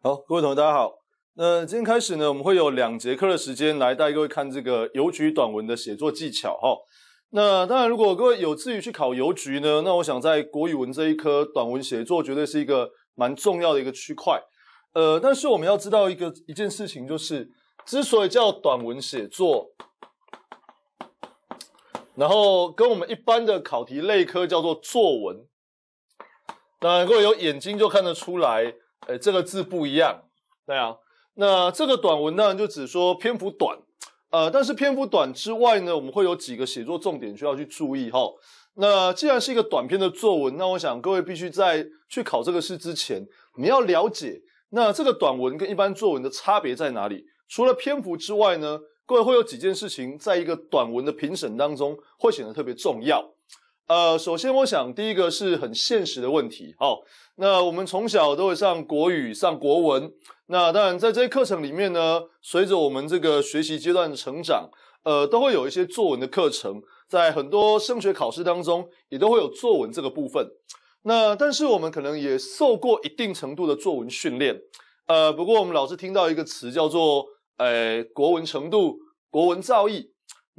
好，各位同学，大家好。那今天开始呢，我们会有两节课的时间来带各位看这个邮局短文的写作技巧。哈，那当然，如果各位有志于去考邮局呢，那我想在国语文这一科短文写作绝对是一个蛮重要的一个区块。呃，但是我们要知道一个一件事情，就是之所以叫短文写作，然后跟我们一般的考题类科叫做作文，当然各位有眼睛就看得出来。哎，这个字不一样，对啊。那这个短文呢，就只说篇幅短，呃，但是篇幅短之外呢，我们会有几个写作重点需要去注意哈。那既然是一个短篇的作文，那我想各位必须在去考这个试之前，你要了解那这个短文跟一般作文的差别在哪里。除了篇幅之外呢，各位会有几件事情，在一个短文的评审当中会显得特别重要。呃，首先我想，第一个是很现实的问题。好，那我们从小都会上国语、上国文。那当然，在这些课程里面呢，随着我们这个学习阶段的成长，呃，都会有一些作文的课程。在很多升学考试当中，也都会有作文这个部分。那但是我们可能也受过一定程度的作文训练。呃，不过我们老是听到一个词叫做“呃国文程度”“国文造诣”。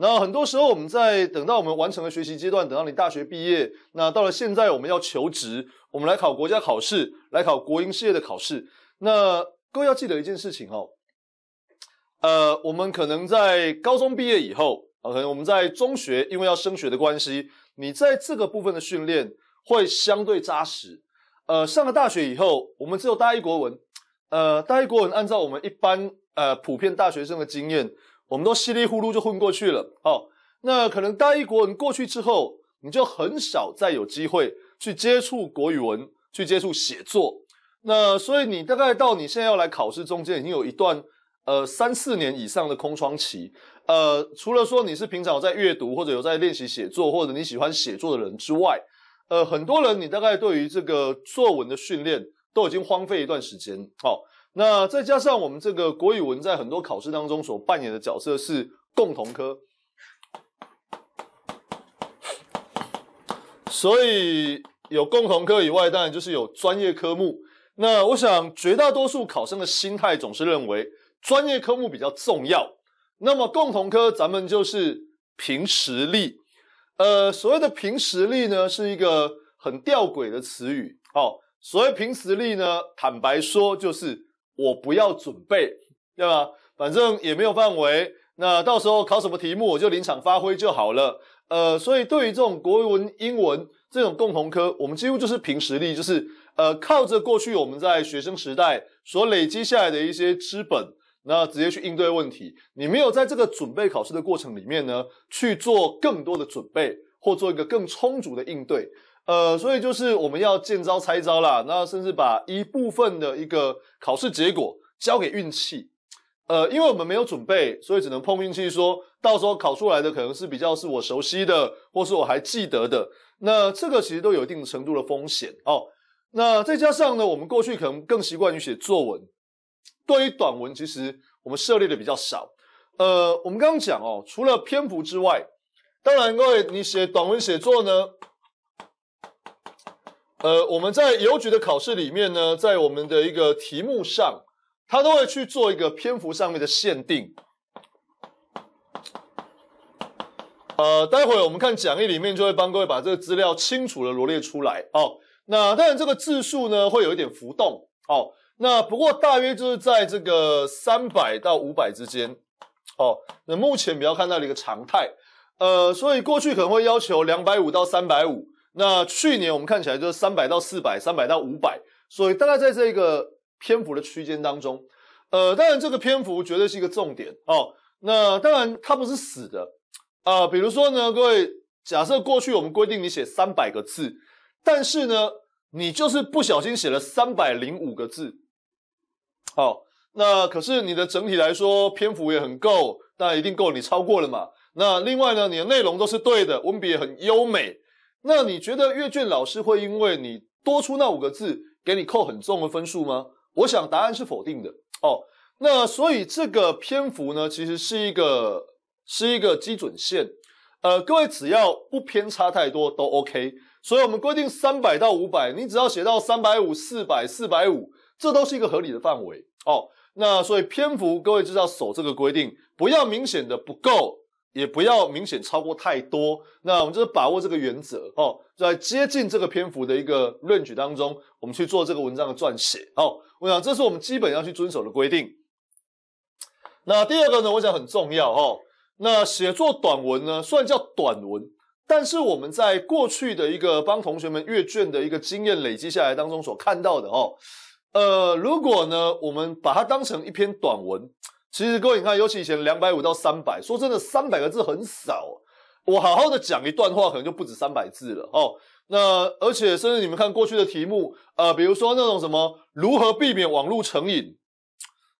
那很多时候，我们在等到我们完成了学习阶段，等到你大学毕业，那到了现在，我们要求职，我们来考国家考试，来考国营事业的考试。那各位要记得一件事情哦，呃，我们可能在高中毕业以后，可能我们在中学，因为要升学的关系，你在这个部分的训练会相对扎实。呃，上了大学以后，我们只有大一国文，呃，大一国文按照我们一般呃普遍大学生的经验。我们都稀里糊涂就混过去了。哦，那可能大一国文过去之后，你就很少再有机会去接触国语文，去接触写作。那所以你大概到你现在要来考试中间，已经有一段呃三四年以上的空窗期。呃，除了说你是平常有在阅读或者有在练习写作或者你喜欢写作的人之外，呃，很多人你大概对于这个作文的训练都已经荒废一段时间。好。那再加上我们这个国语文在很多考试当中所扮演的角色是共同科，所以有共同科以外，当然就是有专业科目。那我想绝大多数考生的心态总是认为专业科目比较重要，那么共同科咱们就是凭实力。呃，所谓的凭实力呢，是一个很吊诡的词语。哦。所谓凭实力呢，坦白说就是。我不要准备，对吧？反正也没有范围，那到时候考什么题目我就临场发挥就好了。呃，所以对于这种国文、英文这种共同科，我们几乎就是凭实力，就是呃靠着过去我们在学生时代所累积下来的一些资本，那直接去应对问题。你没有在这个准备考试的过程里面呢去做更多的准备，或做一个更充足的应对。呃，所以就是我们要见招拆招啦，那甚至把一部分的一个考试结果交给运气，呃，因为我们没有准备，所以只能碰运气。说到时候考出来的可能是比较是我熟悉的，或是我还记得的，那这个其实都有一定程度的风险哦。那再加上呢，我们过去可能更习惯于写作文，对于短文其实我们涉猎的比较少。呃，我们刚刚讲哦，除了篇幅之外，当然各位，你写短文写作呢？呃，我们在邮局的考试里面呢，在我们的一个题目上，它都会去做一个篇幅上面的限定。呃，待会儿我们看讲义里面就会帮各位把这个资料清楚的罗列出来哦。那当然这个字数呢会有一点浮动，哦。那不过大约就是在这个三百到五百之间，哦。那目前比较看到的一个常态。呃，所以过去可能会要求两百五到三百五。那去年我们看起来就是三百到四百，三百到五百，所以大概在这个篇幅的区间当中，呃，当然这个篇幅绝对是一个重点哦。那当然它不是死的啊，比如说呢，各位假设过去我们规定你写三百个字，但是呢你就是不小心写了三百零五个字，好，那可是你的整体来说篇幅也很够，那一定够你超过了嘛。那另外呢你的内容都是对的，文笔也很优美。那你觉得阅卷老师会因为你多出那五个字给你扣很重的分数吗？我想答案是否定的哦。那所以这个篇幅呢，其实是一个是一个基准线，呃，各位只要不偏差太多都 OK。所以我们规定三百到五百，你只要写到三百五、四百、四百五，这都是一个合理的范围哦。那所以篇幅各位就是要守这个规定，不要明显的不够。也不要明显超过太多，那我们就是把握这个原则哦，在接近这个篇幅的一个论据当中，我们去做这个文章的撰写。哦。我想这是我们基本要去遵守的规定。那第二个呢，我想很重要哦。那写作短文呢，虽然叫短文，但是我们在过去的一个帮同学们阅卷的一个经验累积下来当中所看到的哦，呃，如果呢，我们把它当成一篇短文。其实各位，你看，尤其以前两百五到三百，说真的，三百个字很少。我好好的讲一段话，可能就不止三百字了哦。那而且甚至你们看过去的题目，呃，比如说那种什么如何避免网络成瘾，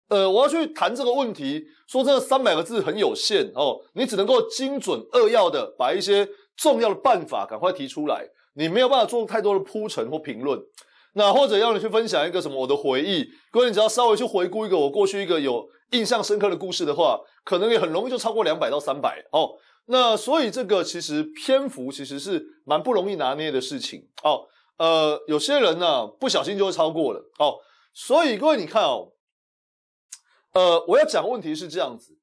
呃，我要去谈这个问题，说真的，三百个字很有限哦。你只能够精准扼要的把一些重要的办法赶快提出来，你没有办法做太多的铺陈或评论。那或者要你去分享一个什么我的回忆，各位，你只要稍微去回顾一个我过去一个有。印象深刻的故事的话，可能也很容易就超过两百到三百哦。那所以这个其实篇幅其实是蛮不容易拿捏的事情哦。呃，有些人呢不小心就会超过了哦。所以各位你看哦，呃，我要讲问题是这样子：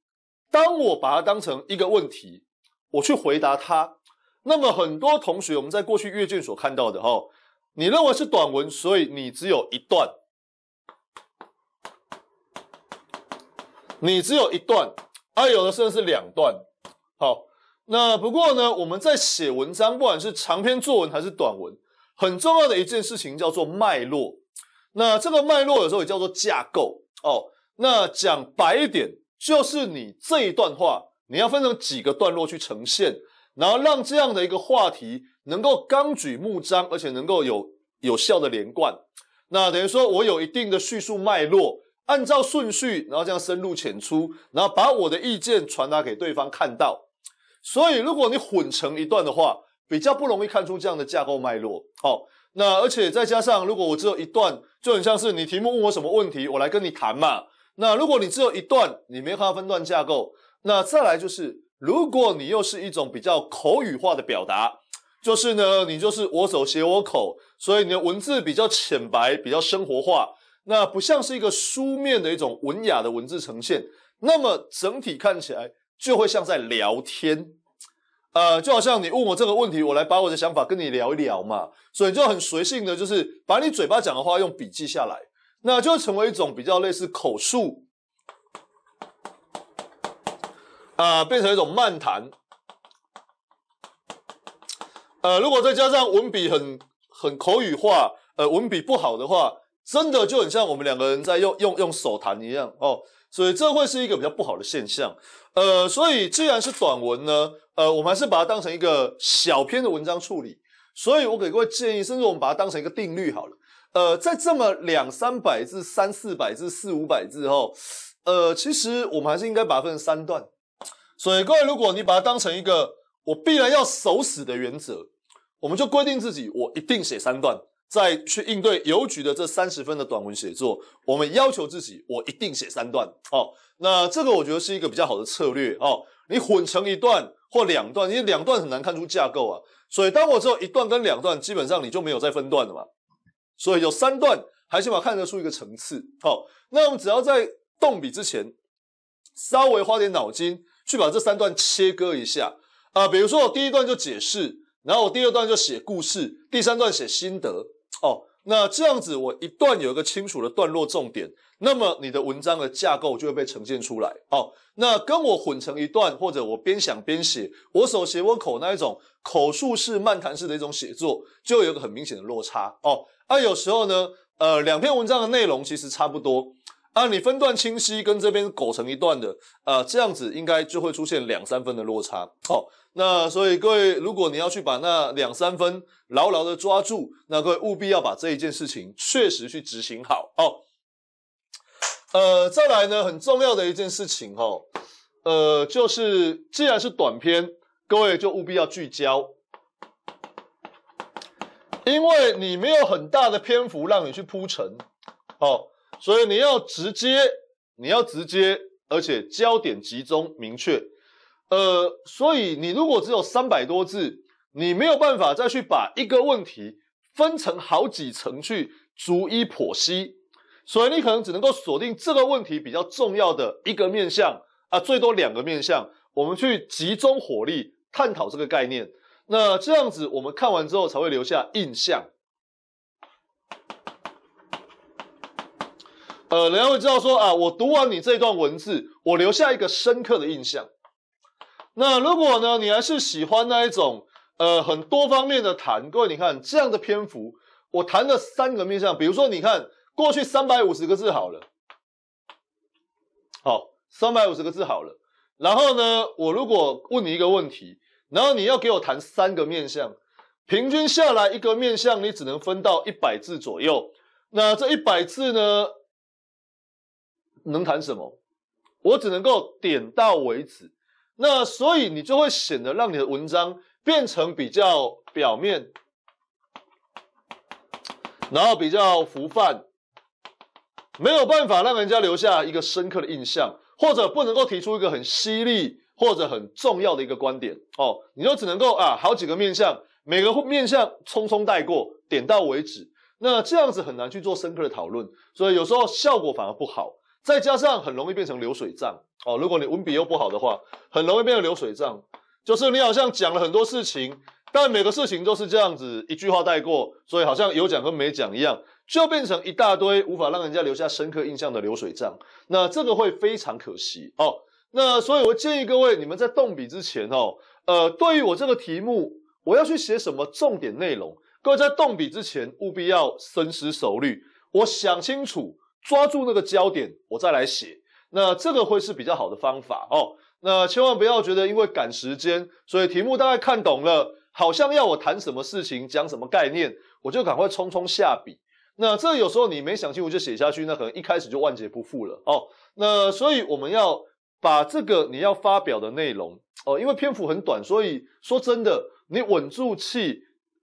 当我把它当成一个问题，我去回答它，那么很多同学我们在过去阅卷所看到的哦，你认为是短文，所以你只有一段。你只有一段，啊，有的甚至是两段。好，那不过呢，我们在写文章，不管是长篇作文还是短文，很重要的一件事情叫做脉络。那这个脉络有时候也叫做架构哦。那讲白一点，就是你这一段话，你要分成几个段落去呈现，然后让这样的一个话题能够纲举目张，而且能够有有效的连贯。那等于说我有一定的叙述脉络。按照顺序，然后这样深入浅出，然后把我的意见传达给对方看到。所以，如果你混成一段的话，比较不容易看出这样的架构脉络。好，那而且再加上，如果我只有一段，就很像是你题目问我什么问题，我来跟你谈嘛。那如果你只有一段，你没法分段架构，那再来就是，如果你又是一种比较口语化的表达，就是呢，你就是我手写我口，所以你的文字比较浅白，比较生活化。那不像是一个书面的一种文雅的文字呈现，那么整体看起来就会像在聊天，呃，就好像你问我这个问题，我来把我的想法跟你聊一聊嘛，所以就很随性的，就是把你嘴巴讲的话用笔记下来，那就成为一种比较类似口述，啊，变成一种漫谈，呃，如果再加上文笔很很口语化，呃，文笔不好的话。真的就很像我们两个人在用用用手弹一样哦，所以这会是一个比较不好的现象。呃，所以既然是短文呢，呃，我们还是把它当成一个小篇的文章处理。所以我给各位建议，甚至我们把它当成一个定律好了。呃，在这么两三百字、三四百字、四五百字后，呃，其实我们还是应该把它分成三段。所以各位，如果你把它当成一个我必然要守死的原则，我们就规定自己，我一定写三段。再去应对邮局的这三十分的短文写作，我们要求自己，我一定写三段。好，那这个我觉得是一个比较好的策略。哦。你混成一段或两段，因为两段很难看出架构啊。所以当我只有一段跟两段，基本上你就没有再分段了嘛。所以有三段，还起码看得出一个层次。好，那我们只要在动笔之前，稍微花点脑筋去把这三段切割一下啊。比如说，我第一段就解释，然后我第二段就写故事，第三段写心得。哦，那这样子，我一段有一个清楚的段落重点，那么你的文章的架构就会被呈现出来。哦，那跟我混成一段，或者我边想边写，我手写我口那一种口述式、漫谈式的一种写作，就有有个很明显的落差。哦，那有时候呢，呃，两篇文章的内容其实差不多。啊，你分段清晰，跟这边构成一段的啊，这样子应该就会出现两三分的落差。好，那所以各位，如果你要去把那两三分牢牢的抓住，那各位务必要把这一件事情确实去执行好。哦，呃，再来呢，很重要的一件事情哦，呃，就是既然是短片，各位就务必要聚焦，因为你没有很大的篇幅让你去铺陈，哦。所以你要直接，你要直接，而且焦点集中明确。呃，所以你如果只有三百多字，你没有办法再去把一个问题分成好几层去逐一剖析。所以你可能只能够锁定这个问题比较重要的一个面向，啊，最多两个面向，我们去集中火力探讨这个概念。那这样子，我们看完之后才会留下印象。呃，人家会知道说啊，我读完你这段文字，我留下一个深刻的印象。那如果呢，你还是喜欢那一种，呃，很多方面的谈，各位你看这样的篇幅，我谈了三个面向，比如说，你看过去三百五十个字好了，好，三百五十个字好了。然后呢，我如果问你一个问题，然后你要给我谈三个面向，平均下来一个面向你只能分到一百字左右。那这一百字呢？能谈什么？我只能够点到为止。那所以你就会显得让你的文章变成比较表面，然后比较浮泛，没有办法让人家留下一个深刻的印象，或者不能够提出一个很犀利或者很重要的一个观点。哦，你就只能够啊好几个面向，每个面向匆匆带过，点到为止。那这样子很难去做深刻的讨论，所以有时候效果反而不好。再加上很容易变成流水账哦。如果你文笔又不好的话，很容易变成流水账。就是你好像讲了很多事情，但每个事情都是这样子一句话带过，所以好像有讲跟没讲一样，就变成一大堆无法让人家留下深刻印象的流水账。那这个会非常可惜哦。那所以，我建议各位，你们在动笔之前哦，呃，对于我这个题目，我要去写什么重点内容，各位在动笔之前务必要深思熟虑，我想清楚。抓住那个焦点，我再来写，那这个会是比较好的方法哦。那千万不要觉得因为赶时间，所以题目大概看懂了，好像要我谈什么事情、讲什么概念，我就赶快匆匆下笔。那这有时候你没想清楚就写下去，那可能一开始就万劫不复了哦。那所以我们要把这个你要发表的内容哦，因为篇幅很短，所以说真的你稳住气，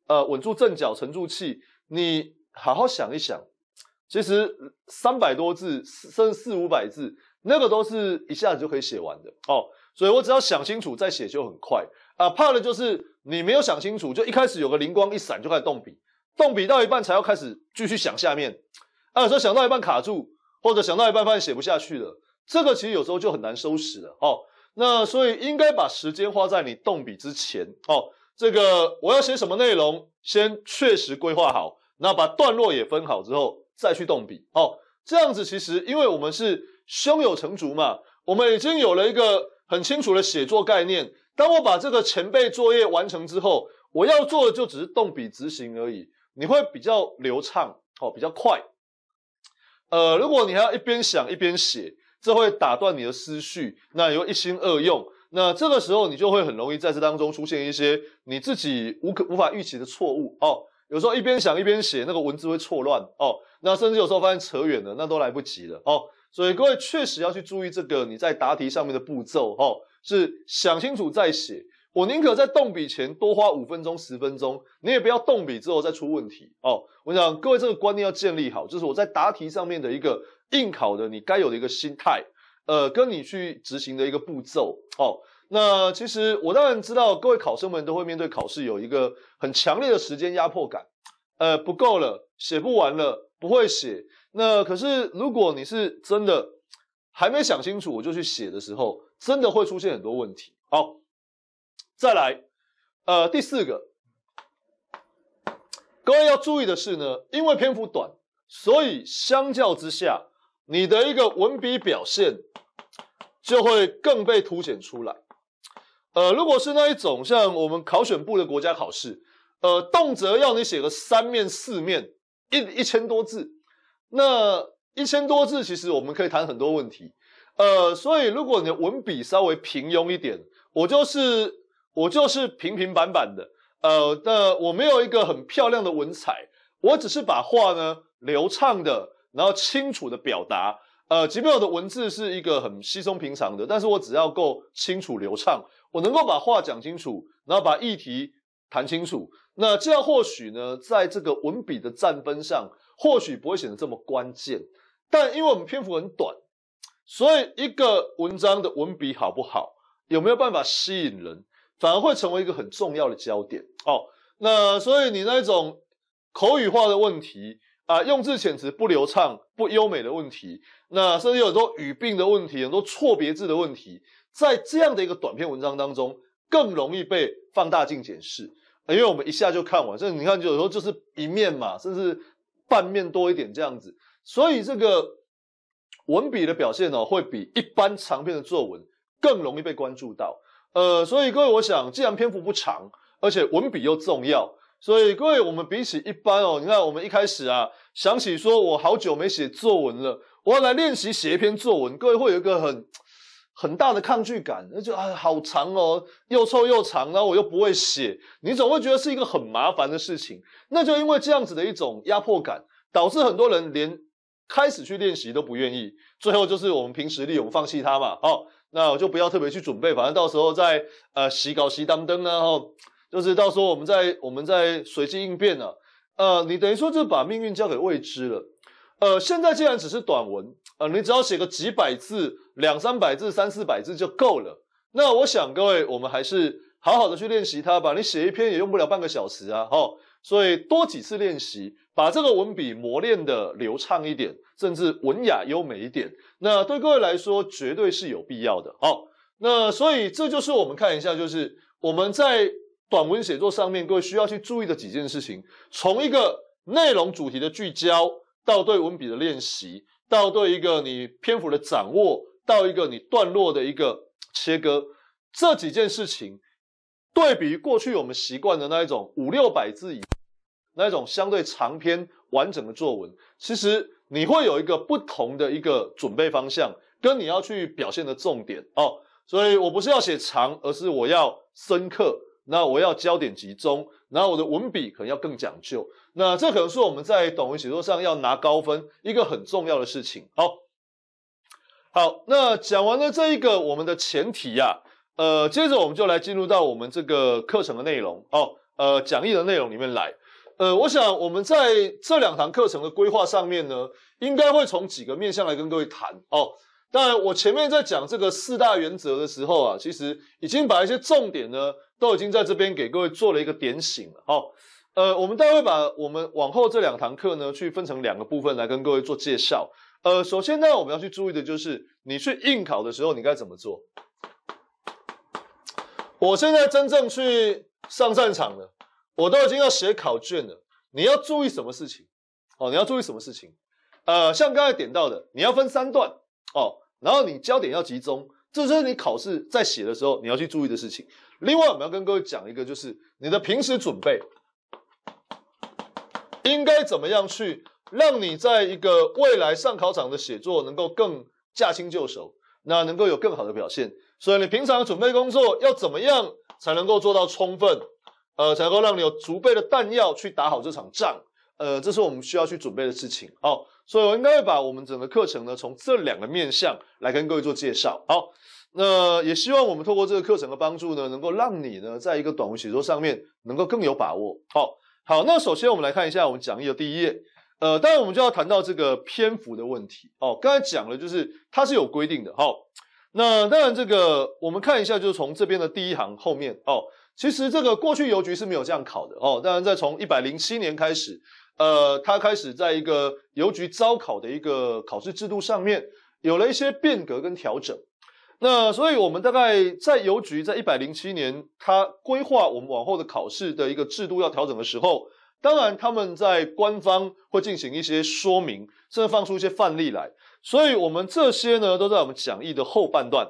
呃，稳住阵脚，沉住气，你好好想一想。其实三百多字，甚至四五百字，那个都是一下子就可以写完的哦。所以我只要想清楚再写就很快啊。怕的就是你没有想清楚，就一开始有个灵光一闪就开始动笔，动笔到一半才要开始继续想下面。啊，有候想到一半卡住，或者想到一半发现写不下去了，这个其实有时候就很难收拾了哦。那所以应该把时间花在你动笔之前哦。这个我要写什么内容，先确实规划好，那把段落也分好之后。再去动笔，哦，这样子其实，因为我们是胸有成竹嘛，我们已经有了一个很清楚的写作概念。当我把这个前辈作业完成之后，我要做的就只是动笔执行而已，你会比较流畅，哦，比较快。呃，如果你还要一边想一边写，这会打断你的思绪，那又一心二用，那这个时候你就会很容易在这当中出现一些你自己无可无法预期的错误，哦。有时候一边想一边写，那个文字会错乱哦。那甚至有时候发现扯远了，那都来不及了哦。所以各位确实要去注意这个你在答题上面的步骤哦，是想清楚再写。我宁可在动笔前多花五分钟十分钟，你也不要动笔之后再出问题哦。我想各位这个观念要建立好，就是我在答题上面的一个应考的你该有的一个心态，呃，跟你去执行的一个步骤哦。那其实我当然知道，各位考生们都会面对考试有一个很强烈的时间压迫感，呃，不够了，写不完了，不会写。那可是如果你是真的还没想清楚，我就去写的时候，真的会出现很多问题。好，再来，呃，第四个，各位要注意的是呢，因为篇幅短，所以相较之下，你的一个文笔表现就会更被凸显出来。呃，如果是那一种像我们考选部的国家考试，呃，动辄要你写个三面四面一一千多字，那一千多字其实我们可以谈很多问题，呃，所以如果你的文笔稍微平庸一点，我就是我就是平平板板的，呃，那我没有一个很漂亮的文采，我只是把话呢流畅的，然后清楚的表达，呃，即便我的文字是一个很稀松平常的，但是我只要够清楚流畅。我能够把话讲清楚，然后把议题谈清楚，那这样或许呢，在这个文笔的占分上，或许不会显得这么关键。但因为我们篇幅很短，所以一个文章的文笔好不好，有没有办法吸引人，反而会成为一个很重要的焦点哦。那所以你那种口语化的问题啊，用字遣词不流畅、不优美的问题，那甚至有很多语病的问题，很多错别字的问题。在这样的一个短篇文章当中，更容易被放大镜检视，因为我们一下就看完，这你看有时候就是一面嘛，甚至半面多一点这样子，所以这个文笔的表现呢，会比一般长篇的作文更容易被关注到。呃，所以各位，我想既然篇幅不长，而且文笔又重要，所以各位我们比起一般哦，你看我们一开始啊，想起说我好久没写作文了，我要来练习写一篇作文，各位会有一个很。很大的抗拒感，那就啊好长哦，又臭又长，然后我又不会写，你总会觉得是一个很麻烦的事情。那就因为这样子的一种压迫感，导致很多人连开始去练习都不愿意。最后就是我们凭实力，我们放弃它嘛。好，那我就不要特别去准备，反正到时候再呃洗稿、洗当灯呢，后就是到时候我们再我们再随机应变了。呃，你等于说就把命运交给未知了。呃，现在既然只是短文，呃，你只要写个几百字、两三百字、三四百字就够了。那我想各位，我们还是好好的去练习它吧。你写一篇也用不了半个小时啊，哈。所以多几次练习，把这个文笔磨练的流畅一点，甚至文雅优美一点，那对各位来说绝对是有必要的。好，那所以这就是我们看一下，就是我们在短文写作上面，各位需要去注意的几件事情，从一个内容主题的聚焦。到对文笔的练习，到对一个你篇幅的掌握，到一个你段落的一个切割，这几件事情，对比过去我们习惯的那一种五六百字以，那一种相对长篇完整的作文，其实你会有一个不同的一个准备方向，跟你要去表现的重点哦。所以我不是要写长，而是我要深刻。那我要焦点集中，然后我的文笔可能要更讲究。那这可能是我们在短文写作上要拿高分一个很重要的事情。好好，那讲完了这一个我们的前提呀，呃，接着我们就来进入到我们这个课程的内容。哦，呃，讲义的内容里面来，呃，我想我们在这两堂课程的规划上面呢，应该会从几个面向来跟各位谈哦。然，我前面在讲这个四大原则的时候啊，其实已经把一些重点呢，都已经在这边给各位做了一个点醒了。好，呃，我们待会把我们往后这两堂课呢，去分成两个部分来跟各位做介绍。呃，首先呢，我们要去注意的就是，你去应考的时候，你该怎么做？我现在真正去上战场了，我都已经要写考卷了。你要注意什么事情？哦，你要注意什么事情？呃，像刚才点到的，你要分三段。哦。然后你焦点要集中，这是你考试在写的时候你要去注意的事情。另外，我们要跟各位讲一个，就是你的平时准备应该怎么样去，让你在一个未来上考场的写作能够更驾轻就熟，那能够有更好的表现。所以你平常准备工作要怎么样才能够做到充分，呃，才能够让你有足备的弹药去打好这场仗，呃，这是我们需要去准备的事情。好。所以我应该会把我们整个课程呢，从这两个面向来跟各位做介绍。好，那也希望我们透过这个课程的帮助呢，能够让你呢，在一个短文写作上面能够更有把握。好好，那首先我们来看一下我们讲义的第一页。呃，当然我们就要谈到这个篇幅的问题。哦，刚才讲了，就是它是有规定的。好，那当然这个我们看一下，就是从这边的第一行后面。哦，其实这个过去邮局是没有这样考的。哦，当然在从一百零七年开始。呃，他开始在一个邮局招考的一个考试制度上面有了一些变革跟调整。那所以，我们大概在邮局在一百零七年，他规划我们往后的考试的一个制度要调整的时候，当然他们在官方会进行一些说明，甚至放出一些范例来。所以我们这些呢，都在我们讲义的后半段。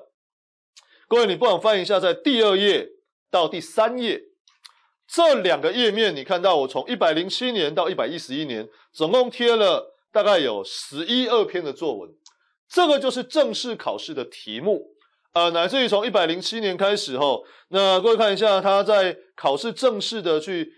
各位，你不妨翻一下，在第二页到第三页。这两个页面，你看到我从一百零七年到一百一十一年，总共贴了大概有十一二篇的作文，这个就是正式考试的题目，呃，乃至于从一百零七年开始后，那各位看一下，他在考试正式的去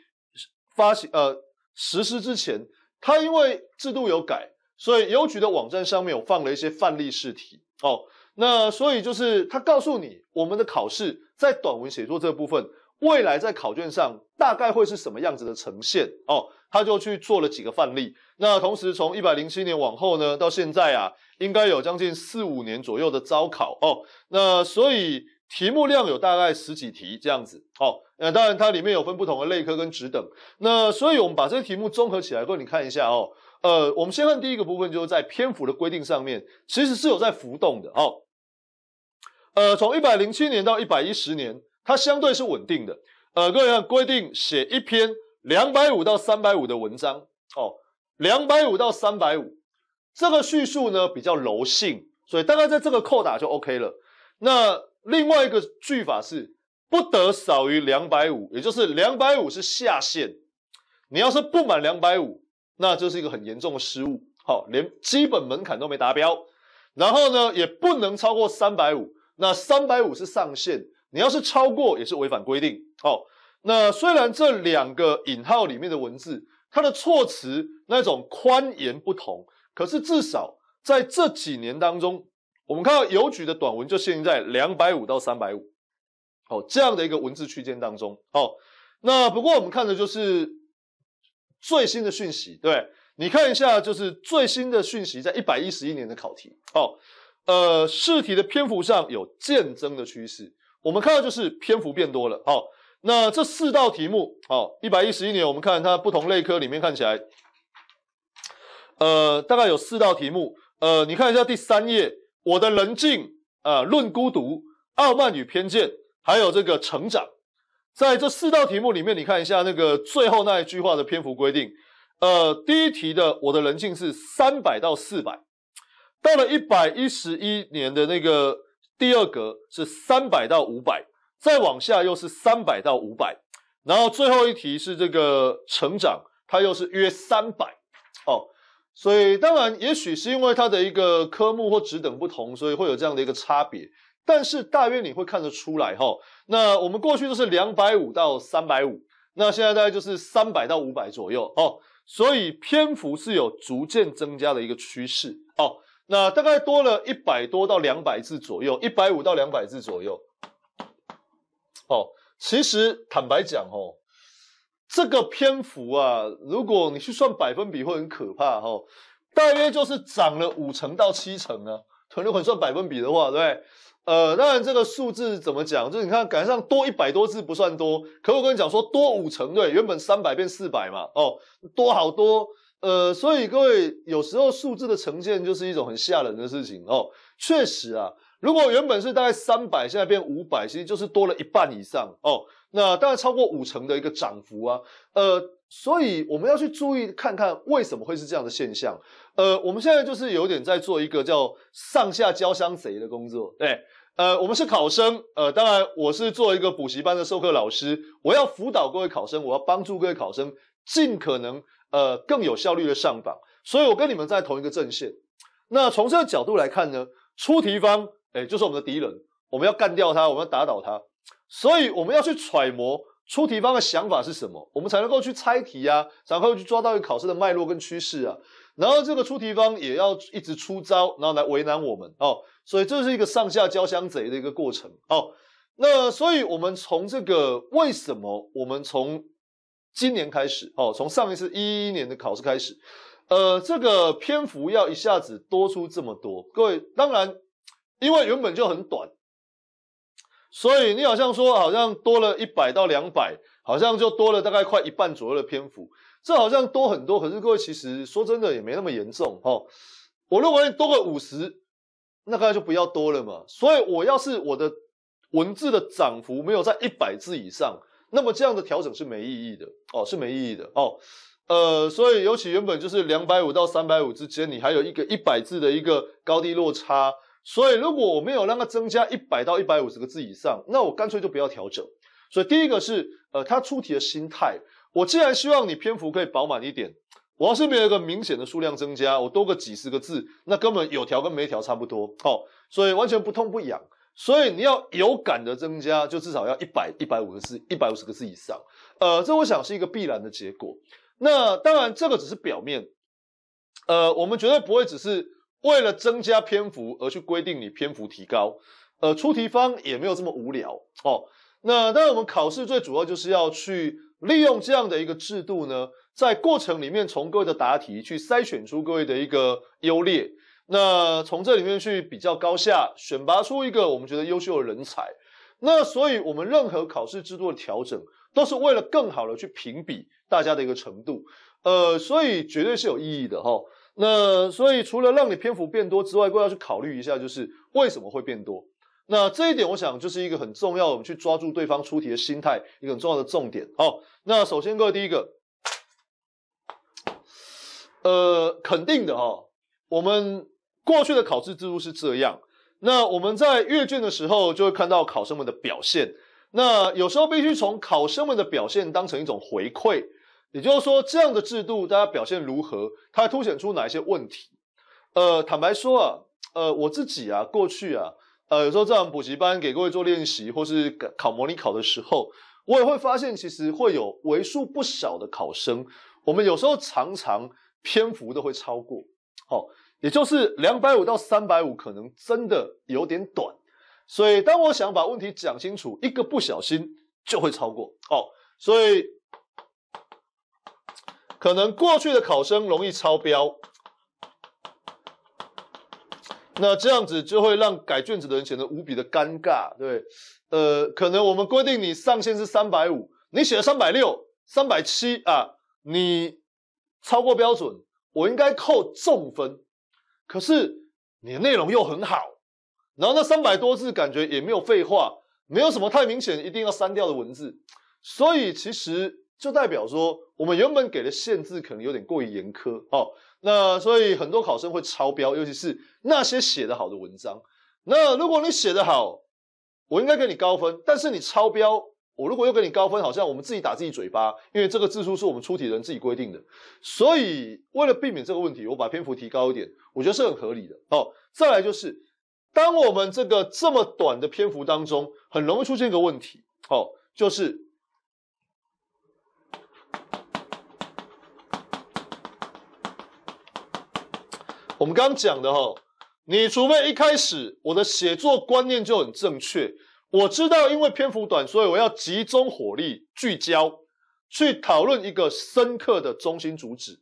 发行呃实施之前，他因为制度有改，所以邮局的网站上面有放了一些范例试题，哦，那所以就是他告诉你，我们的考试在短文写作这部分。未来在考卷上大概会是什么样子的呈现哦？他就去做了几个范例。那同时从一百零七年往后呢，到现在啊，应该有将近四五年左右的招考哦。那所以题目量有大概十几题这样子哦。那当然它里面有分不同的类科跟职等。那所以我们把这个题目综合起来，各位你看一下哦。呃，我们先看第一个部分，就是在篇幅的规定上面，其实是有在浮动的哦。呃，从一百零七年到一百一十年。它相对是稳定的。呃，各位规定写一篇两百五到三百五的文章哦，两百五到三百五，这个叙述呢比较柔性，所以大概在这个扣打就 OK 了。那另外一个句法是不得少于两百五，也就是两百五是下限，你要是不满两百五，那就是一个很严重的失误。好，连基本门槛都没达标，然后呢也不能超过三百五，那三百五是上限。你要是超过也是违反规定。哦，那虽然这两个引号里面的文字，它的措辞那种宽严不同，可是至少在这几年当中，我们看到邮局的短文就限定在两百五到三百五，哦这样的一个文字区间当中。好，那不过我们看的就是最新的讯息。对，你看一下就是最新的讯息，在一百一十一年的考题。哦，呃，试题的篇幅上有渐增的趋势。我们看到就是篇幅变多了。好，那这四道题目，好，一百一十一年我们看它不同类科里面看起来，呃，大概有四道题目。呃，你看一下第三页，我的人性啊，论孤独、傲慢与偏见，还有这个成长，在这四道题目里面，你看一下那个最后那一句话的篇幅规定。呃，第一题的我的人性是三百到四百，到了一百一十一年的那个。第二格是三百到五百，再往下又是三百到五百，然后最后一题是这个成长，它又是约三百哦，所以当然也许是因为它的一个科目或职等不同，所以会有这样的一个差别，但是大约你会看得出来哈。那我们过去都是两百五到三百五，那现在大概就是三百到五百左右哦，所以篇幅是有逐渐增加的一个趋势哦。那大概多了一百多到两百字左右，一百五到两百字左右，哦，其实坦白讲，哦，这个篇幅啊，如果你去算百分比会很可怕，哦，大约就是涨了五成到七成啊，很、很算百分比的话，对不对？呃，当然这个数字怎么讲，就是你看赶上多一百多字不算多，可我跟你讲说多五成对，原本三百变四百嘛，哦，多好多。呃，所以各位有时候数字的呈现就是一种很吓人的事情哦。确实啊，如果原本是大概三百，现在变五百，其实就是多了一半以上哦。那大概超过五成的一个涨幅啊。呃，所以我们要去注意看看为什么会是这样的现象。呃，我们现在就是有点在做一个叫上下交相贼的工作。对，呃，我们是考生，呃，当然我是做一个补习班的授课老师，我要辅导各位考生，我要帮助各位考生尽可能。呃，更有效率的上榜，所以我跟你们在同一个阵线。那从这个角度来看呢，出题方，诶，就是我们的敌人，我们要干掉他，我们要打倒他，所以我们要去揣摩出题方的想法是什么，我们才能够去猜题呀，然后去抓到一个考试的脉络跟趋势啊。然后这个出题方也要一直出招，然后来为难我们哦。所以这是一个上下交相贼的一个过程哦。那所以我们从这个为什么我们从。今年开始哦，从上一次一一年的考试开始，呃，这个篇幅要一下子多出这么多。各位，当然，因为原本就很短，所以你好像说好像多了一百到两百，好像就多了大概快一半左右的篇幅，这好像多很多。可是各位，其实说真的也没那么严重哦。我认为多个五十，那当就不要多了嘛。所以我要是我的文字的涨幅没有在一百字以上。那么这样的调整是没意义的哦，是没意义的哦，呃，所以尤其原本就是两百五到三百五之间，你还有一个一百字的一个高低落差，所以如果我没有让它增加一百到一百五十个字以上，那我干脆就不要调整。所以第一个是，呃，他出题的心态，我既然希望你篇幅可以饱满一点，我要是没有一个明显的数量增加，我多个几十个字，那根本有调跟没调差不多，哦，所以完全不痛不痒。所以你要有感的增加，就至少要一百一百五十个字，一百五十个字以上。呃，这我想是一个必然的结果。那当然，这个只是表面。呃，我们绝对不会只是为了增加篇幅而去规定你篇幅提高。呃，出题方也没有这么无聊哦。那当然，我们考试最主要就是要去利用这样的一个制度呢，在过程里面从各位的答题去筛选出各位的一个优劣。那从这里面去比较高下，选拔出一个我们觉得优秀的人才。那所以，我们任何考试制度的调整，都是为了更好的去评比大家的一个程度。呃，所以绝对是有意义的哈。那所以，除了让你篇幅变多之外，各位要去考虑一下，就是为什么会变多。那这一点，我想就是一个很重要的，去抓住对方出题的心态，一个很重要的重点。好，那首先各位第一个，呃，肯定的哈，我们。过去的考试制度是这样，那我们在阅卷的时候就会看到考生们的表现。那有时候必须从考生们的表现当成一种回馈，也就是说，这样的制度大家表现如何，它凸显出哪一些问题？呃，坦白说啊，呃，我自己啊，过去啊，呃，有时候在我补习班给各位做练习或是考模拟考的时候，我也会发现，其实会有为数不少的考生，我们有时候常常篇幅都会超过，好。也就是两百五到三百五，可能真的有点短，所以当我想把问题讲清楚，一个不小心就会超过哦，所以可能过去的考生容易超标，那这样子就会让改卷子的人显得无比的尴尬，对，呃，可能我们规定你上限是三百五，你写了三百六、三百七啊，你超过标准，我应该扣重分。可是你的内容又很好，然后那三百多字感觉也没有废话，没有什么太明显一定要删掉的文字，所以其实就代表说，我们原本给的限制可能有点过于严苛哦。那所以很多考生会超标，尤其是那些写得好的文章。那如果你写得好，我应该给你高分，但是你超标。我如果又给你高分，好像我们自己打自己嘴巴，因为这个字数是我们出题人自己规定的，所以为了避免这个问题，我把篇幅提高一点，我觉得是很合理的哦。再来就是，当我们这个这么短的篇幅当中，很容易出现一个问题，哦，就是我们刚讲的哈，你除非一开始我的写作观念就很正确。我知道，因为篇幅短，所以我要集中火力聚焦，去讨论一个深刻的中心主旨。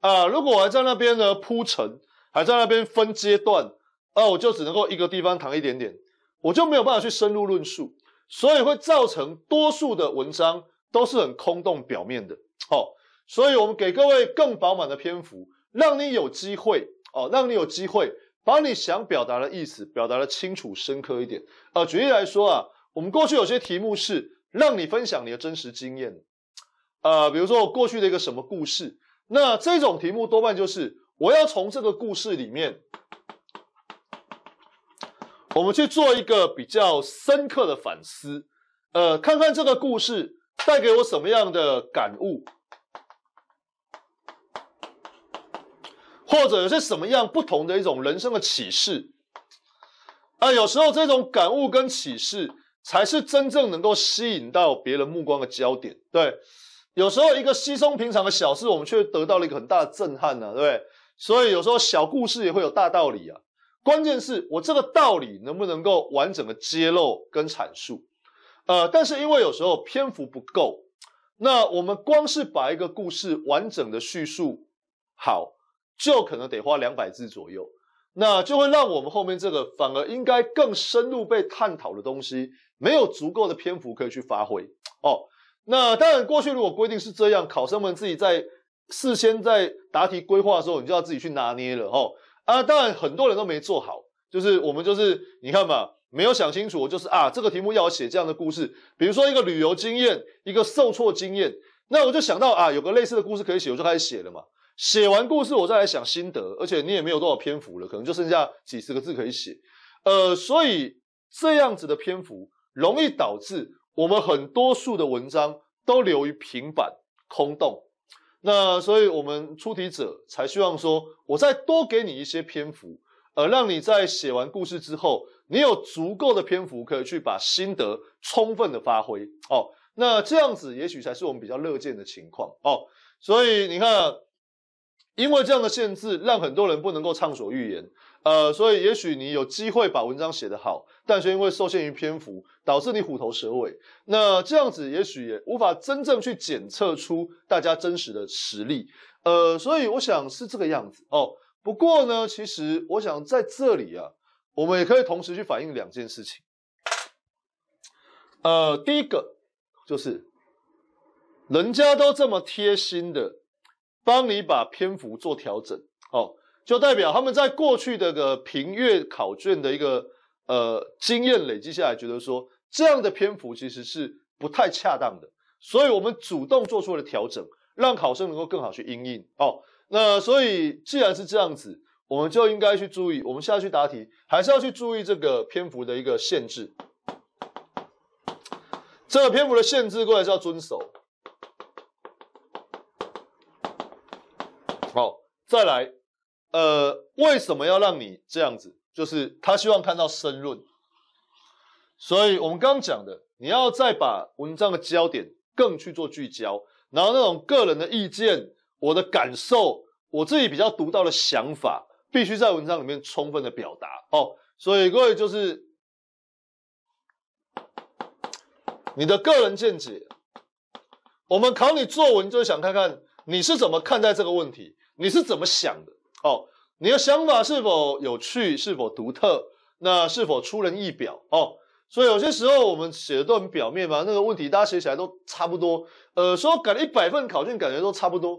啊，如果我还在那边呢铺陈，还在那边分阶段，啊，我就只能够一个地方谈一点点，我就没有办法去深入论述，所以会造成多数的文章都是很空洞、表面的。好，所以我们给各位更饱满的篇幅，让你有机会哦，让你有机会。把你想表达的意思表达的清楚、深刻一点。啊，举例来说啊，我们过去有些题目是让你分享你的真实经验。啊，比如说我过去的一个什么故事。那这种题目多半就是我要从这个故事里面，我们去做一个比较深刻的反思。呃，看看这个故事带给我什么样的感悟。或者有些什么样不同的一种人生的启示啊，有时候这种感悟跟启示，才是真正能够吸引到别人目光的焦点。对，有时候一个稀松平常的小事，我们却得到了一个很大的震撼呢，对不对？所以有时候小故事也会有大道理啊。关键是我这个道理能不能够完整的揭露跟阐述？呃，但是因为有时候篇幅不够，那我们光是把一个故事完整的叙述好。就可能得花两百字左右，那就会让我们后面这个反而应该更深入被探讨的东西，没有足够的篇幅可以去发挥哦。那当然，过去如果规定是这样，考生们自己在事先在答题规划的时候，你就要自己去拿捏了哦。啊，当然很多人都没做好，就是我们就是你看嘛，没有想清楚，就是啊，这个题目要我写这样的故事，比如说一个旅游经验，一个受挫经验，那我就想到啊，有个类似的故事可以写，我就开始写了嘛。写完故事，我再来想心得，而且你也没有多少篇幅了，可能就剩下几十个字可以写，呃，所以这样子的篇幅容易导致我们很多数的文章都流于平板空洞，那所以我们出题者才希望说，我再多给你一些篇幅，呃，让你在写完故事之后，你有足够的篇幅可以去把心得充分的发挥哦，那这样子也许才是我们比较乐见的情况哦，所以你看。因为这样的限制，让很多人不能够畅所欲言，呃，所以也许你有机会把文章写得好，但是因为受限于篇幅，导致你虎头蛇尾，那这样子也许也无法真正去检测出大家真实的实力，呃，所以我想是这个样子哦。不过呢，其实我想在这里啊，我们也可以同时去反映两件事情，呃，第一个就是人家都这么贴心的。帮你把篇幅做调整，哦，就代表他们在过去的个评阅考卷的一个呃经验累积下来，觉得说这样的篇幅其实是不太恰当的，所以我们主动做出了调整，让考生能够更好去应应哦。那所以既然是这样子，我们就应该去注意，我们下去答题还是要去注意这个篇幅的一个限制，这个篇幅的限制过来是要遵守。再来，呃，为什么要让你这样子？就是他希望看到申论，所以我们刚刚讲的，你要再把文章的焦点更去做聚焦，然后那种个人的意见、我的感受、我自己比较独到的想法，必须在文章里面充分的表达哦。所以各位就是你的个人见解，我们考你作文就是想看看你是怎么看待这个问题。你是怎么想的？哦，你的想法是否有趣？是否独特？那是否出人意表？哦，所以有些时候我们写的都很表面嘛。那个问题大家写起来都差不多。呃，说改了一百份考卷，感觉都差不多。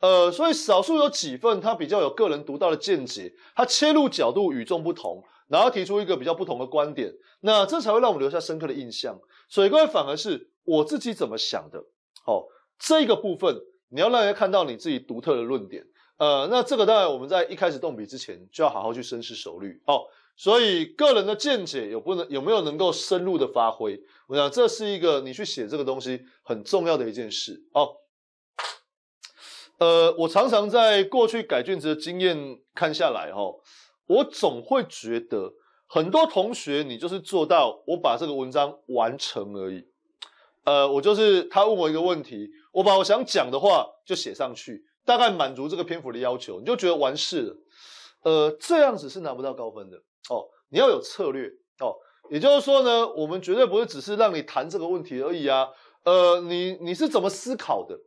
呃，所以少数有几份他比较有个人独到的见解，他切入角度与众不同，然后提出一个比较不同的观点，那这才会让我们留下深刻的印象。所以各位反而是我自己怎么想的？哦，这个部分你要让人看到你自己独特的论点。呃，那这个当然，我们在一开始动笔之前就要好好去深思熟虑哦。所以个人的见解有不能有没有能够深入的发挥，我想这是一个你去写这个东西很重要的一件事哦。呃，我常常在过去改卷子的经验看下来哈，我总会觉得很多同学你就是做到我把这个文章完成而已。呃，我就是他问我一个问题，我把我想讲的话就写上去。大概满足这个篇幅的要求，你就觉得完事了。呃，这样子是拿不到高分的哦。你要有策略哦。也就是说呢，我们绝对不会只是让你谈这个问题而已啊。呃，你你是怎么思考的？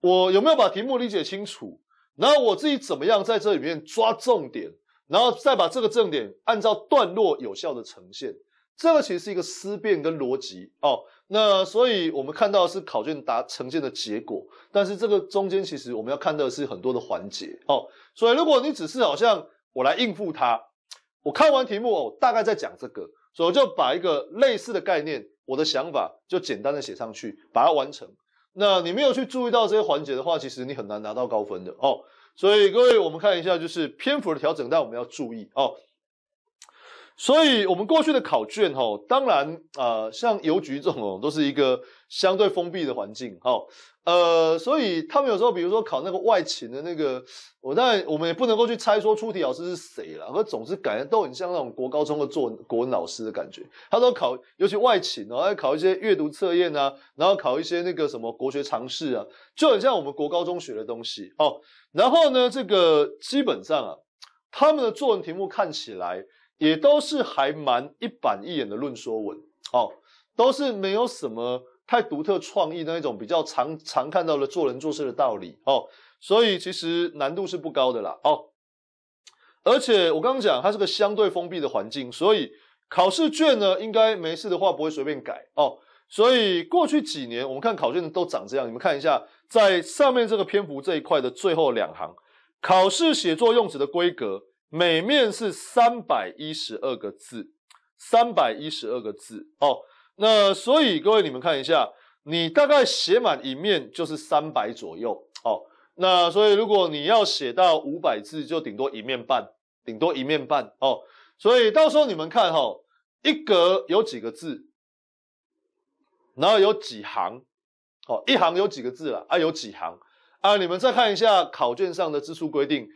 我有没有把题目理解清楚？然后我自己怎么样在这里面抓重点，然后再把这个重点按照段落有效的呈现。这个其实是一个思辨跟逻辑哦，那所以我们看到是考卷答呈现的结果，但是这个中间其实我们要看到是很多的环节哦，所以如果你只是好像我来应付它，我看完题目哦，大概在讲这个，所以我就把一个类似的概念，我的想法就简单的写上去，把它完成。那你没有去注意到这些环节的话，其实你很难拿到高分的哦。所以各位，我们看一下就是篇幅的调整，但我们要注意哦。所以，我们过去的考卷，哈，当然啊，像邮局这种哦，都是一个相对封闭的环境，哈，呃，所以他们有时候，比如说考那个外勤的那个，我当然我们也不能够去猜说出题老师是谁了，可总是感觉都很像那种国高中的作文国文老师的感觉。他都考，尤其外勤，然后考一些阅读测验啊，然后考一些那个什么国学常识啊，就很像我们国高中学的东西哦。然后呢，这个基本上啊，他们的作文题目看起来。也都是还蛮一板一眼的论说文，好，都是没有什么太独特创意那一种比较常常看到的做人做事的道理哦，所以其实难度是不高的啦，哦，而且我刚刚讲它是个相对封闭的环境，所以考试卷呢，应该没事的话不会随便改哦，所以过去几年我们看考卷都长这样，你们看一下，在上面这个篇幅这一块的最后两行，考试写作用词的规格。每面是三百一十二个字，三百一十二个字哦。那所以各位你们看一下，你大概写满一面就是三百左右哦。那所以如果你要写到五百字，就顶多一面半，顶多一面半哦。所以到时候你们看哈，一格有几个字，然后有几行，哦，一行有几个字了啊，有几行啊？你们再看一下考卷上的字数规定。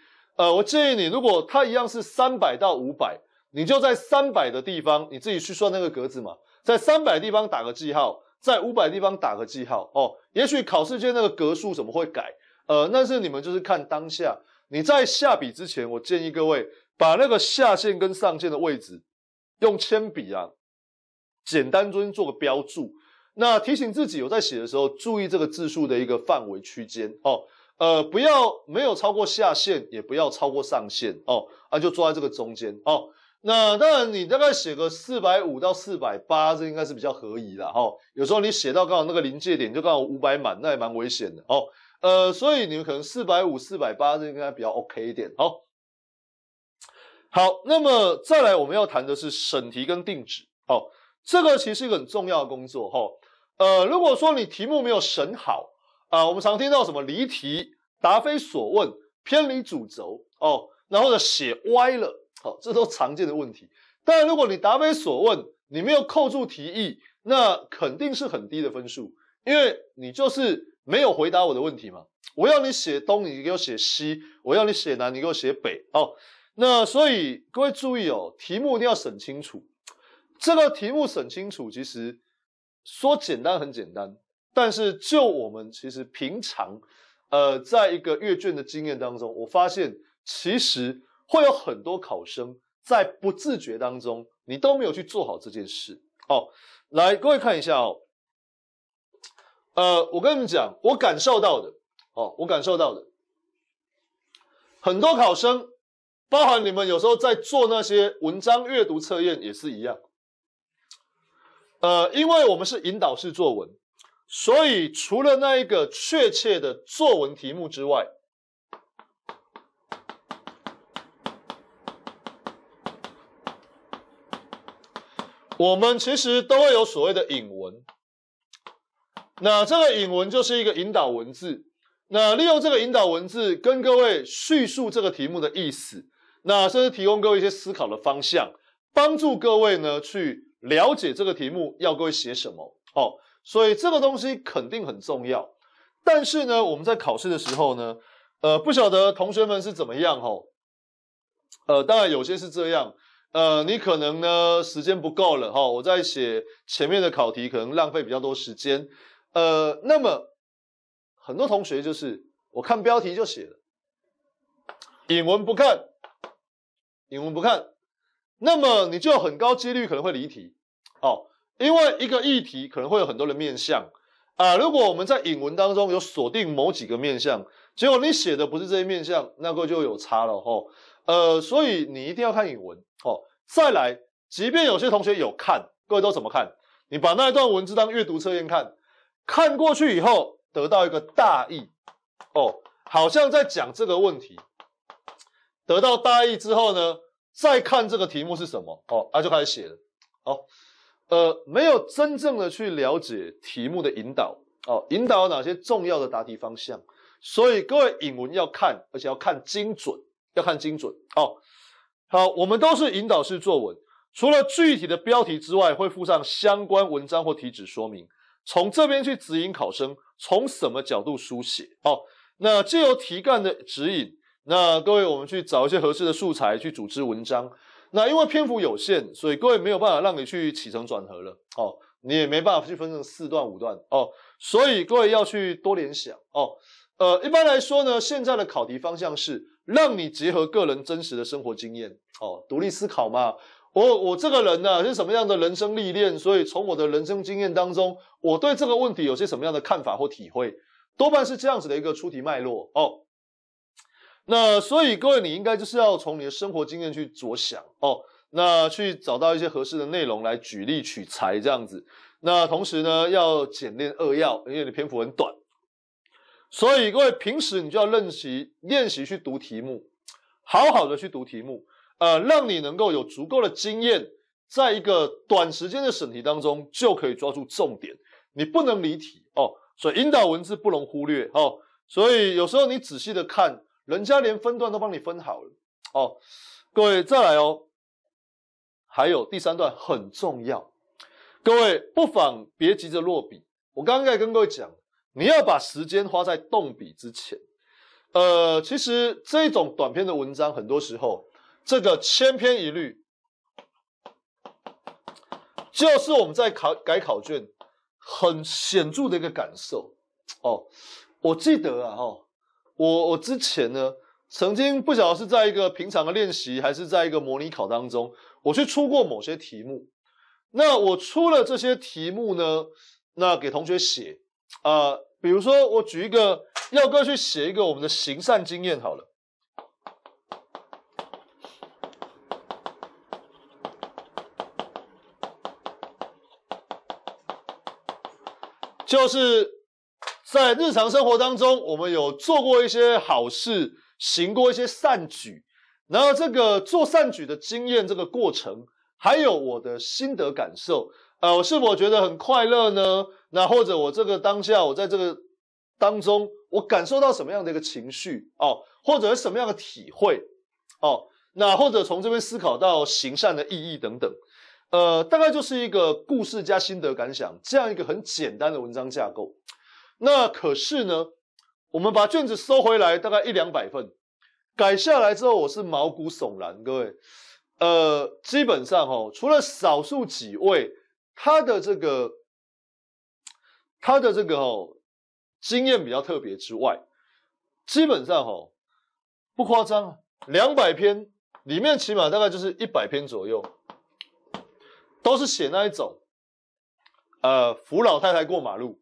呃，我建议你，如果它一样是三百到五百，你就在三百的地方，你自己去算那个格子嘛，在三百地方打个记号，在五百地方打个记号哦。也许考试间那个格数怎么会改？呃，那是你们就是看当下。你在下笔之前，我建议各位把那个下线跟上线的位置用铅笔啊，简单中间做个标注。那提醒自己有在写的时候，注意这个字数的一个范围区间哦。呃，不要没有超过下限，也不要超过上限哦，啊，就抓在这个中间哦。那当然，你大概写个四百五到四百八，这应该是比较合宜的哈。有时候你写到刚好那个临界点，就刚好五百满，那也蛮危险的哦。呃，所以你们可能四百五、四百八，这应该比较 OK 一点。好，好，那么再来我们要谈的是审题跟定值。哦，这个其实是一个很重要的工作哈。呃，如果说你题目没有审好，啊，我们常听到什么离题、答非所问、偏离主轴哦，然后呢写歪了，好，这都常见的问题。但然，如果你答非所问，你没有扣住题意，那肯定是很低的分数，因为你就是没有回答我的问题嘛。我要你写东，你给我写西；我要你写南，你给我写北。哦，那所以各位注意哦，题目一定要审清楚。这个题目审清楚，其实说简单很简单。但是，就我们其实平常，呃，在一个阅卷的经验当中，我发现其实会有很多考生在不自觉当中，你都没有去做好这件事。哦，来，各位看一下哦，呃，我跟你们讲，我感受到的，哦，我感受到的，很多考生，包含你们，有时候在做那些文章阅读测验也是一样，呃，因为我们是引导式作文。所以，除了那一个确切的作文题目之外，我们其实都会有所谓的引文。那这个引文就是一个引导文字，那利用这个引导文字跟各位叙述这个题目的意思，那甚至提供各位一些思考的方向，帮助各位呢去了解这个题目要各位写什么。好。所以这个东西肯定很重要，但是呢，我们在考试的时候呢，呃，不晓得同学们是怎么样哦。呃，当然有些是这样，呃，你可能呢时间不够了哈，我在写前面的考题可能浪费比较多时间，呃，那么很多同学就是我看标题就写了，引文不看，引文不看，那么你就很高几率可能会离题，哦。因为一个议题可能会有很多的面向，啊，如果我们在引文当中有锁定某几个面向，结果你写的不是这些面向，那个就有差了吼。呃，所以你一定要看引文哦。再来，即便有些同学有看，各位都怎么看？你把那一段文字当阅读测验看，看过去以后得到一个大意，哦，好像在讲这个问题。得到大意之后呢，再看这个题目是什么，哦，他就开始写了，好。呃，没有真正的去了解题目的引导哦，引导哪些重要的答题方向。所以各位引文要看，而且要看精准，要看精准哦。好，我们都是引导式作文，除了具体的标题之外，会附上相关文章或题旨说明，从这边去指引考生从什么角度书写。哦。那借由题干的指引，那各位我们去找一些合适的素材去组织文章。那因为篇幅有限，所以各位没有办法让你去起承转合了哦，你也没办法去分成四段五段哦，所以各位要去多联想哦。呃，一般来说呢，现在的考题方向是让你结合个人真实的生活经验哦，独立思考嘛。我我这个人呢是什么样的人生历练，所以从我的人生经验当中，我对这个问题有些什么样的看法或体会，多半是这样子的一个出题脉络哦。那所以各位，你应该就是要从你的生活经验去着想哦，那去找到一些合适的内容来举例取材这样子。那同时呢，要简练扼要，因为你篇幅很短。所以各位平时你就要练习练习去读题目，好好的去读题目，呃，让你能够有足够的经验，在一个短时间的审题当中就可以抓住重点。你不能离题哦，所以引导文字不容忽略哦。所以有时候你仔细的看。人家连分段都帮你分好了哦，各位再来哦，还有第三段很重要，各位不妨别急着落笔。我刚刚也跟各位讲，你要把时间花在动笔之前。呃，其实这种短篇的文章，很多时候这个千篇一律，就是我们在考改考卷很显著的一个感受哦。我记得啊，哈。我我之前呢，曾经不晓得是在一个平常的练习，还是在一个模拟考当中，我去出过某些题目。那我出了这些题目呢，那给同学写，啊，比如说我举一个，要哥去写一个我们的行善经验好了，就是。在日常生活当中，我们有做过一些好事，行过一些善举，然后这个做善举的经验，这个过程，还有我的心得感受，呃，我是否觉得很快乐呢？那或者我这个当下，我在这个当中，我感受到什么样的一个情绪哦，或者什么样的体会哦？那或者从这边思考到行善的意义等等，呃，大概就是一个故事加心得感想这样一个很简单的文章架构。那可是呢，我们把卷子收回来，大概一两百份，改下来之后，我是毛骨悚然。各位，呃，基本上哦，除了少数几位，他的这个，他的这个哦，经验比较特别之外，基本上哦，不夸张啊，两百篇里面，起码大概就是一百篇左右，都是写那一种，呃，扶老太太过马路，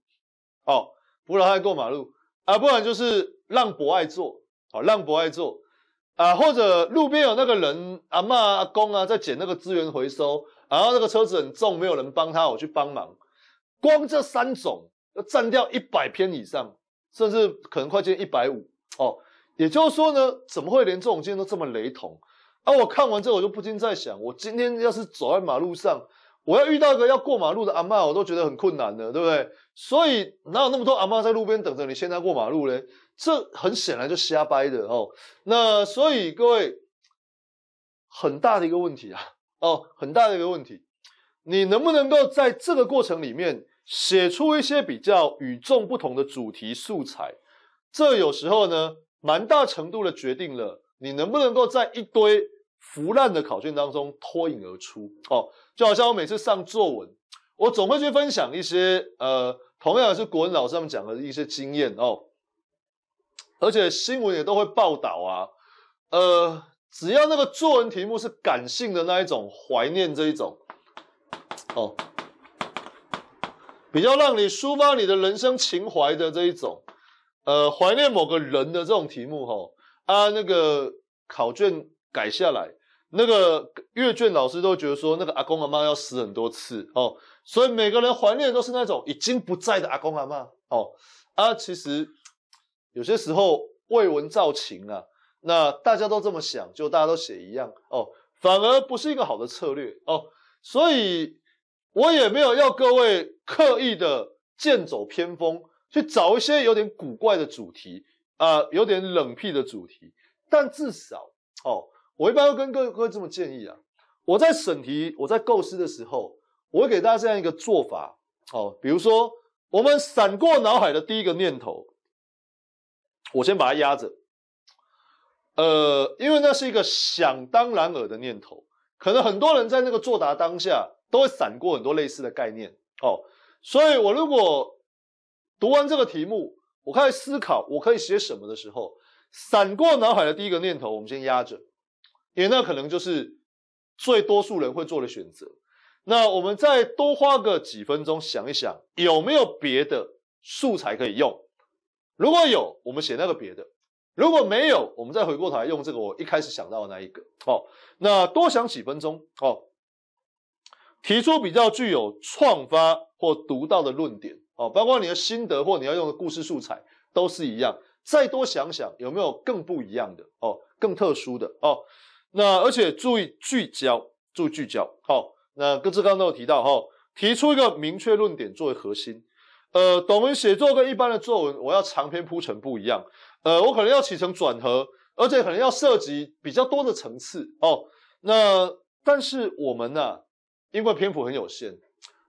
哦。扶老汉过马路，啊，不然就是让博爱坐，好，让博爱坐，啊，或者路边有那个人，阿妈、阿公啊，在捡那个资源回收，然后那个车子很重，没有人帮他，我去帮忙。光这三种要占掉一百篇以上，甚至可能快接近一百五，哦。也就是说呢，怎么会连这种经验都这么雷同？啊，我看完之后，我就不禁在想，我今天要是走在马路上。我要遇到一个要过马路的阿妈，我都觉得很困难的，对不对？所以哪有那么多阿妈在路边等着你现在过马路呢？这很显然就瞎掰的哦。那所以各位，很大的一个问题啊，哦，很大的一个问题，你能不能够在这个过程里面写出一些比较与众不同的主题素材？这有时候呢，蛮大程度的决定了你能不能够在一堆。腐烂的考卷当中脱颖而出哦，就好像我每次上作文，我总会去分享一些呃，同样是国文老师他们讲的一些经验哦，而且新闻也都会报道啊，呃，只要那个作文题目是感性的那一种，怀念这一种哦，比较让你抒发你的人生情怀的这一种，呃，怀念某个人的这种题目哦，啊，那个考卷。改下来，那个阅卷老师都觉得说，那个阿公阿妈要死很多次哦，所以每个人怀念的都是那种已经不在的阿公阿妈哦啊，其实有些时候为文造情啊，那大家都这么想，就大家都写一样哦，反而不是一个好的策略哦，所以我也没有要各位刻意的剑走偏锋去找一些有点古怪的主题，呃，有点冷僻的主题，但至少哦。我一般会跟各位、各位这么建议啊。我在审题、我在构思的时候，我会给大家这样一个做法，好，比如说我们闪过脑海的第一个念头，我先把它压着。呃，因为那是一个想当然尔的念头，可能很多人在那个作答当下都会闪过很多类似的概念，哦，所以我如果读完这个题目，我开始思考我可以写什么的时候，闪过脑海的第一个念头，我们先压着。那可能就是最多数人会做的选择。那我们再多花个几分钟想一想，有没有别的素材可以用？如果有，我们写那个别的；如果没有，我们再回过头来用这个我一开始想到的那一个。哦，那多想几分钟。哦，提出比较具有创发或独到的论点。哦，包括你的心得或你要用的故事素材都是一样。再多想想有没有更不一样的哦，更特殊的哦。那而且注意聚焦，注意聚焦。好，那跟志刚都有提到哈，提出一个明确论点作为核心。呃，短文写作跟一般的作文，我要长篇铺陈不一样。呃，我可能要起承转合，而且可能要涉及比较多的层次哦。那但是我们呢，因为篇幅很有限，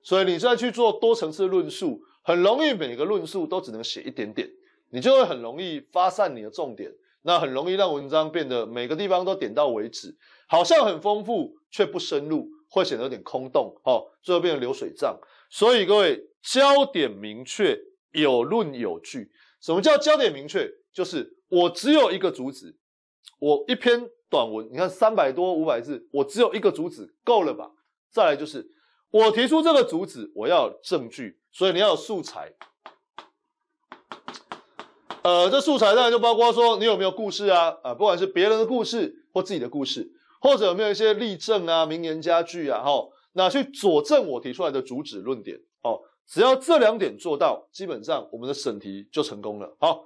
所以你再去做多层次论述，很容易每个论述都只能写一点点，你就会很容易发散你的重点。那很容易让文章变得每个地方都点到为止，好像很丰富，却不深入，会显得有点空洞，哦，最后变成流水账。所以各位，焦点明确，有论有据。什么叫焦点明确？就是我只有一个主旨，我一篇短文，你看三百多五百字，我只有一个主旨够了吧？再来就是，我提出这个主旨，我要证据，所以你要有素材。呃，这素材当然就包括说你有没有故事啊，啊，不管是别人的故事或自己的故事，或者有没有一些例证啊、名言佳句啊，哦，那去佐证我提出来的主旨论点，哦，只要这两点做到，基本上我们的审题就成功了，好。